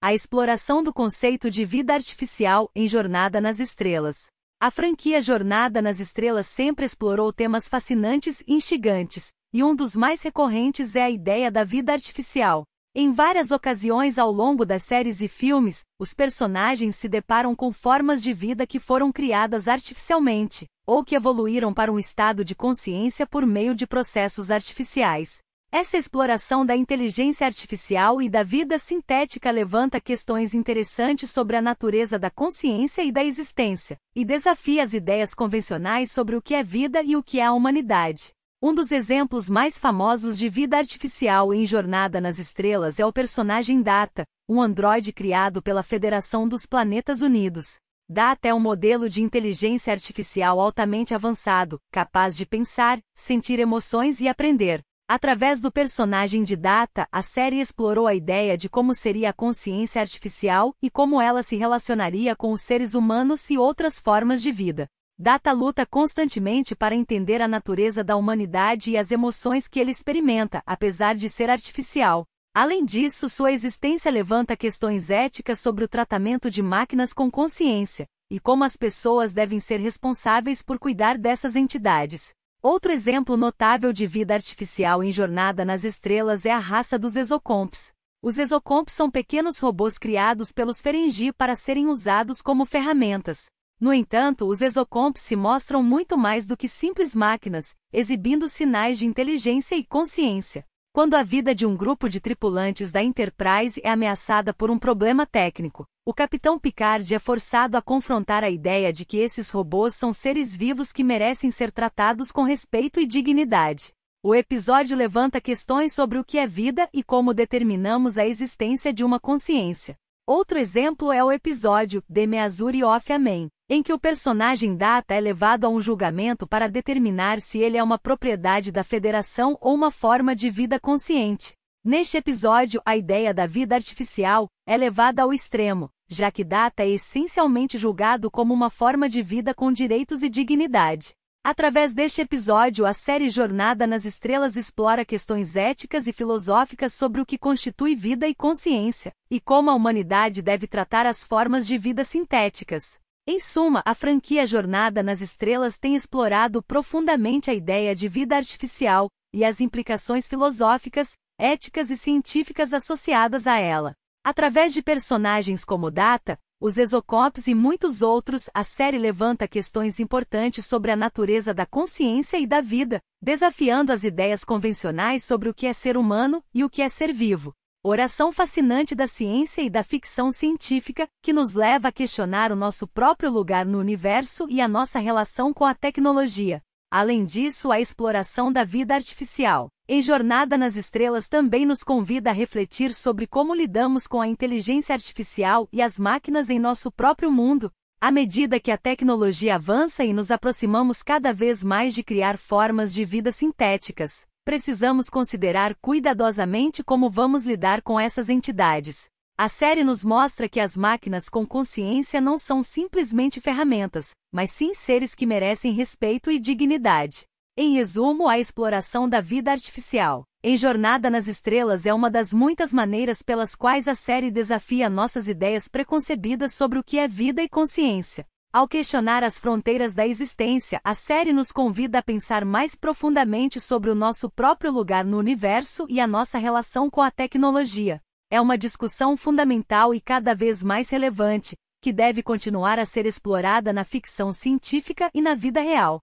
a exploração do conceito de vida artificial em Jornada nas Estrelas. A franquia Jornada nas Estrelas sempre explorou temas fascinantes e instigantes, e um dos mais recorrentes é a ideia da vida artificial. Em várias ocasiões ao longo das séries e filmes, os personagens se deparam com formas de vida que foram criadas artificialmente, ou que evoluíram para um estado de consciência por meio de processos artificiais. Essa exploração da inteligência artificial e da vida sintética levanta questões interessantes sobre a natureza da consciência e da existência, e desafia as ideias convencionais sobre o que é vida e o que é a humanidade. Um dos exemplos mais famosos de vida artificial em Jornada nas Estrelas é o personagem Data, um androide criado pela Federação dos Planetas Unidos. Data é um modelo de inteligência artificial altamente avançado, capaz de pensar, sentir emoções e aprender. Através do personagem de Data, a série explorou a ideia de como seria a consciência artificial e como ela se relacionaria com os seres humanos e outras formas de vida. Data luta constantemente para entender a natureza da humanidade e as emoções que ele experimenta, apesar de ser artificial. Além disso, sua existência levanta questões éticas sobre o tratamento de máquinas com consciência e como as pessoas devem ser responsáveis por cuidar dessas entidades. Outro exemplo notável de vida artificial em jornada nas estrelas é a raça dos exocomps. Os exocomps são pequenos robôs criados pelos Ferengi para serem usados como ferramentas. No entanto, os exocomps se mostram muito mais do que simples máquinas, exibindo sinais de inteligência e consciência. Quando a vida de um grupo de tripulantes da Enterprise é ameaçada por um problema técnico, o capitão Picard é forçado a confrontar a ideia de que esses robôs são seres vivos que merecem ser tratados com respeito e dignidade. O episódio levanta questões sobre o que é vida e como determinamos a existência de uma consciência. Outro exemplo é o episódio The Meazuri of Amen, em que o personagem data é levado a um julgamento para determinar se ele é uma propriedade da federação ou uma forma de vida consciente. Neste episódio, a ideia da vida artificial é levada ao extremo, já que Data é essencialmente julgado como uma forma de vida com direitos e dignidade. Através deste episódio, a série Jornada nas Estrelas explora questões éticas e filosóficas sobre o que constitui vida e consciência, e como a humanidade deve tratar as formas de vida sintéticas. Em suma, a franquia Jornada nas Estrelas tem explorado profundamente a ideia de vida artificial e as implicações filosóficas, éticas e científicas associadas a ela. Através de personagens como Data, os Exocops e muitos outros, a série levanta questões importantes sobre a natureza da consciência e da vida, desafiando as ideias convencionais sobre o que é ser humano e o que é ser vivo oração fascinante da ciência e da ficção científica, que nos leva a questionar o nosso próprio lugar no universo e a nossa relação com a tecnologia. Além disso, a exploração da vida artificial. Em Jornada nas Estrelas também nos convida a refletir sobre como lidamos com a inteligência artificial e as máquinas em nosso próprio mundo. À medida que a tecnologia avança e nos aproximamos cada vez mais de criar formas de vida sintéticas, precisamos considerar cuidadosamente como vamos lidar com essas entidades. A série nos mostra que as máquinas com consciência não são simplesmente ferramentas, mas sim seres que merecem respeito e dignidade. Em resumo, a exploração da vida artificial. Em Jornada nas Estrelas é uma das muitas maneiras pelas quais a série desafia nossas ideias preconcebidas sobre o que é vida e consciência. Ao questionar as fronteiras da existência, a série nos convida a pensar mais profundamente sobre o nosso próprio lugar no universo e a nossa relação com a tecnologia. É uma discussão fundamental e cada vez mais relevante, que deve continuar a ser explorada na ficção científica e na vida real.